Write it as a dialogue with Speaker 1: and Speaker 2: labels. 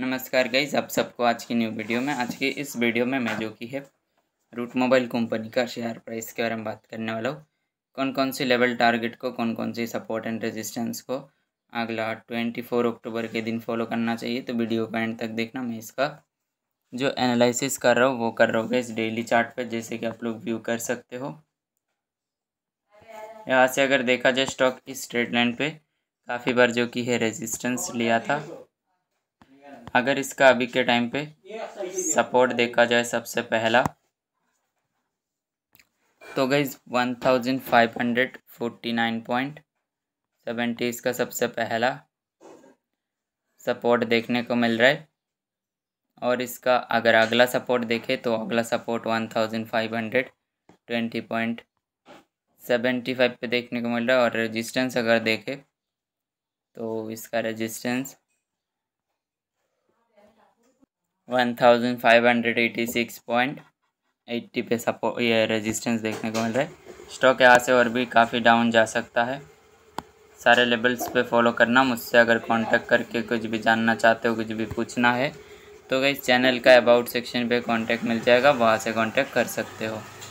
Speaker 1: नमस्कार गाइज आप सबको आज की न्यू वीडियो में आज की इस वीडियो में मैं जो कि है रूट मोबाइल कंपनी का शेयर प्राइस के बारे में बात करने वाला हूँ कौन कौन सी लेवल टारगेट को कौन कौन सी सपोर्ट एंड रेजिस्टेंस को अगला ट्वेंटी फोर अक्टूबर के दिन फॉलो करना चाहिए तो वीडियो को एंड तक देखना मैं इसका जो एनालिसिस कर रहा हूँ वो कर रहा हूँ गाइज डेली चार्ट पर जैसे कि आप लोग व्यू कर सकते हो यहाँ से अगर देखा जाए स्टॉक इस ट्रेड लाइन पे काफ़ी बार जो कि है रेजिस्टेंस लिया था अगर इसका अभी के टाइम पे सपोर्ट देखा जाए सबसे पहला तो गई one thousand five hundred forty nine point seventy इसका सबसे पहला सपोर्ट देखने को मिल रहा है और इसका अगर अगला सपोर्ट देखे तो अगला support one thousand five hundred twenty point seventy five पे देखने को मिल रहा है और रेजिस्टेंस अगर देखे तो इसका resistance one thousand five hundred six point eighty पे सपोर्ट ये रेजिस्टेंस देखने को मिल रहा है स्टॉक यहाँ से और भी काफ़ी डाउन जा सकता है सारे लेवल्स पे फॉलो करना मुझसे अगर कांटेक्ट करके कुछ भी जानना चाहते हो कुछ भी पूछना है तो इस चैनल का अबाउट सेक्शन पे कांटेक्ट मिल जाएगा वहाँ से कांटेक्ट कर सकते हो